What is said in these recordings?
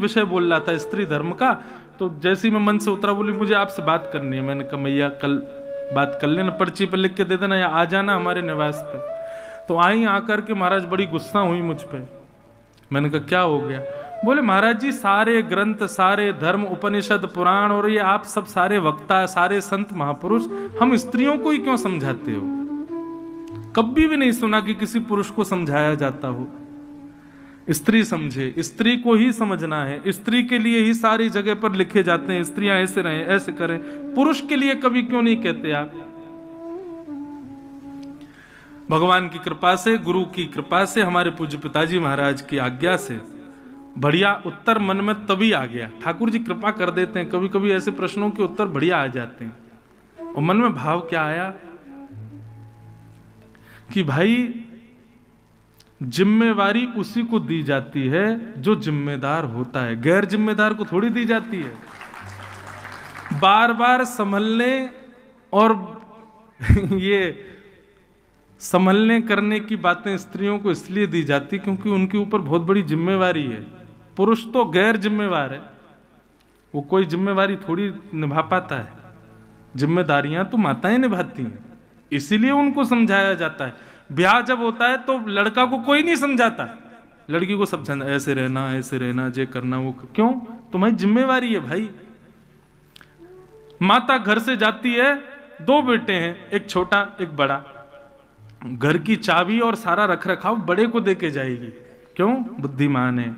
विषय बोल रहा था स्त्री धर्म का तो जैसे ही मैं मन से उतरा बोली मुझे आपसे बात करनी है मैंने कहा मैया कल बात कर लेना पर्ची पर लिख के दे देना या आ जाना हमारे निवास पे तो आई आकर के महाराज बड़ी गुस्सा हुई मुझ पर मैंने कहा क्या हो गया बोले महाराज जी सारे ग्रंथ सारे धर्म उपनिषद पुराण और ये आप सब सारे वक्ता सारे संत महापुरुष हम स्त्रियों को ही क्यों समझाते हो कभी भी नहीं सुना कि किसी पुरुष को समझाया जाता हो स्त्री समझे स्त्री को ही समझना है स्त्री के लिए ही सारी जगह पर लिखे जाते हैं स्त्रियां ऐसे रहें ऐसे करें पुरुष के लिए कभी क्यों नहीं कहते आप भगवान की कृपा से गुरु की कृपा से हमारे पूज्य पिताजी महाराज की आज्ञा से बढ़िया उत्तर मन में तभी आ गया ठाकुर जी कृपा कर देते हैं कभी कभी ऐसे प्रश्नों के उत्तर बढ़िया आ जाते हैं और मन में भाव क्या आया कि भाई जिम्मेवारी उसी को दी जाती है जो जिम्मेदार होता है गैर जिम्मेदार को थोड़ी दी जाती है बार बार संभलने और ये संभलने करने की बातें स्त्रियों को इसलिए दी जाती क्योंकि उनके ऊपर बहुत बड़ी जिम्मेवारी है पुरुष तो गैर जिम्मेवार है वो कोई जिम्मेवारी थोड़ी निभा पाता है जिम्मेदारियां तो माताएं निभाती हैं इसीलिए उनको समझाया जाता है ब्याह जब होता है तो लड़का को कोई नहीं समझाता लड़की को समझा ऐसे रहना ऐसे रहना जे करना वो क्यों तुम्हारी जिम्मेवारी है भाई माता घर से जाती है दो बेटे हैं एक छोटा एक बड़ा घर की चाबी और सारा रख रखाव बड़े को दे के जाएगी क्यों बुद्धिमान है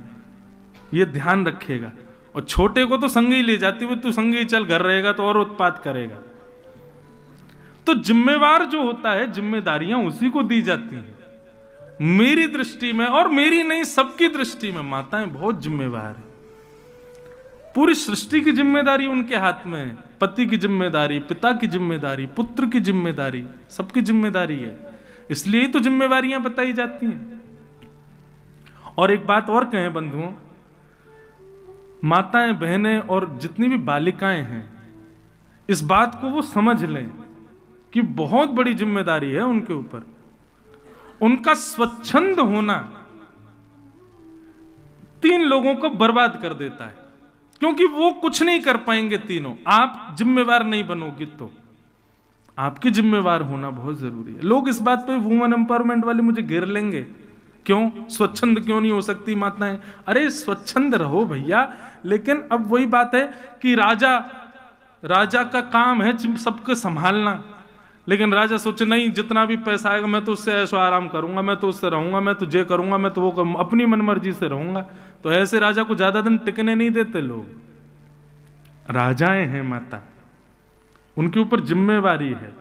ये ध्यान रखेगा और छोटे को तो संगी ले जाती हुई तू संगी चल घर रहेगा तो और उत्पाद करेगा तो जिम्मेवार जो होता है जिम्मेदारियां उसी को दी जाती हैं मेरी दृष्टि में और मेरी नहीं सबकी दृष्टि में माताएं बहुत जिम्मेवार है पूरी सृष्टि की जिम्मेदारी उनके हाथ में है पति की जिम्मेदारी पिता की जिम्मेदारी पुत्र की जिम्मेदारी सबकी जिम्मेदारी है इसलिए तो जिम्मेवारियां बताई जाती हैं और एक बात और कहें बंधुओं माताएं बहनें और जितनी भी बालिकाएं हैं इस बात को वो समझ लें कि बहुत बड़ी जिम्मेदारी है उनके ऊपर उनका स्वच्छंद होना तीन लोगों को बर्बाद कर देता है क्योंकि वो कुछ नहीं कर पाएंगे तीनों आप जिम्मेवार नहीं बनोगे तो आपकी जिम्मेवार होना बहुत जरूरी है लोग इस बात पे वुमेन एम्पावरमेंट वाले मुझे घेर लेंगे क्यों स्वच्छंद क्यों नहीं हो सकती माताएं अरे स्वच्छंद रहो भैया लेकिन अब वही बात है कि राजा राजा का काम है सबको संभालना लेकिन राजा सोचे नहीं जितना भी पैसा आएगा मैं तो उससे ऐसा आराम करूंगा मैं तो उससे रहूंगा मैं तो जे करूंगा मैं तो वो अपनी अपनी मनमर्जी से रहूंगा तो ऐसे राजा को ज्यादा दिन टिकने नहीं देते लोग राजाएं हैं माता उनके ऊपर जिम्मेवारी है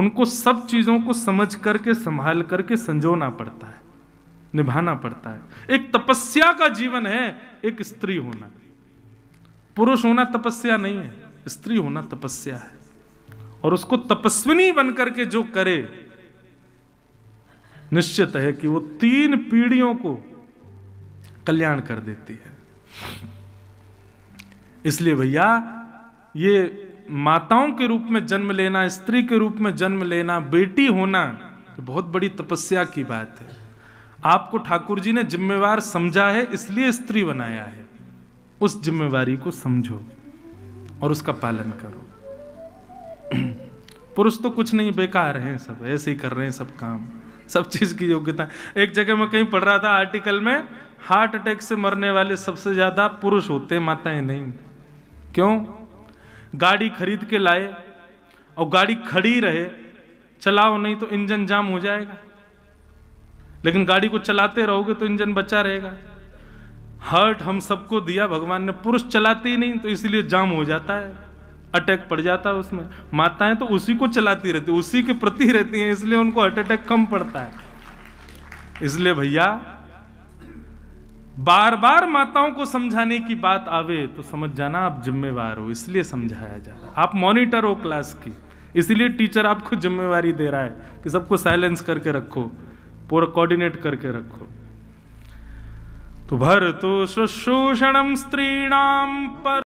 उनको सब चीजों को समझ करके संभाल करके संजोना पड़ता है निभाना पड़ता है एक तपस्या का जीवन है एक स्त्री होना पुरुष होना तपस्या नहीं है स्त्री होना तपस्या है और उसको तपस्विनी बन करके जो करे निश्चित है कि वो तीन पीढ़ियों को कल्याण कर देती है इसलिए भैया ये माताओं के रूप में जन्म लेना स्त्री के रूप में जन्म लेना बेटी होना तो बहुत बड़ी तपस्या की बात है आपको ठाकुर जी ने जिम्मेवार समझा है इसलिए स्त्री बनाया है उस जिम्मेवारी को समझो और उसका पालन करो पुरुष तो कुछ नहीं बेकार हैं सब ऐसे ही कर रहे हैं सब काम सब चीज की योग्यता एक जगह मैं कहीं पढ़ रहा था आर्टिकल में हार्ट अटैक से मरने वाले सबसे ज्यादा पुरुष होते हैं माताएं नहीं क्यों गाड़ी खरीद के लाए और गाड़ी खड़ी रहे चलाओ नहीं तो इंजन जाम हो जाएगा लेकिन गाड़ी को चलाते रहोगे तो इंजन बचा रहेगा हर्ट हम सबको दिया भगवान ने पुरुष चलाते ही नहीं तो इसलिए जाम हो जाता है अटैक पड़ जाता है उसमें माताएं तो उसी को चलाती रहती उसी के प्रति रहती हैं इसलिए उनको हार्ट अटैक कम पड़ता है इसलिए भैया बार बार माताओं को समझाने की बात आवे तो समझ जाना आप जिम्मेवार हो इसलिए समझाया जा रहा है आप मॉनिटर हो क्लास की इसलिए टीचर आपको जिम्मेवारी दे रहा है कि सबको साइलेंस करके रखो पूरा कोऑर्डिनेट करके रखो तो भर तो शुश्रूषण स्त्रीणाम पर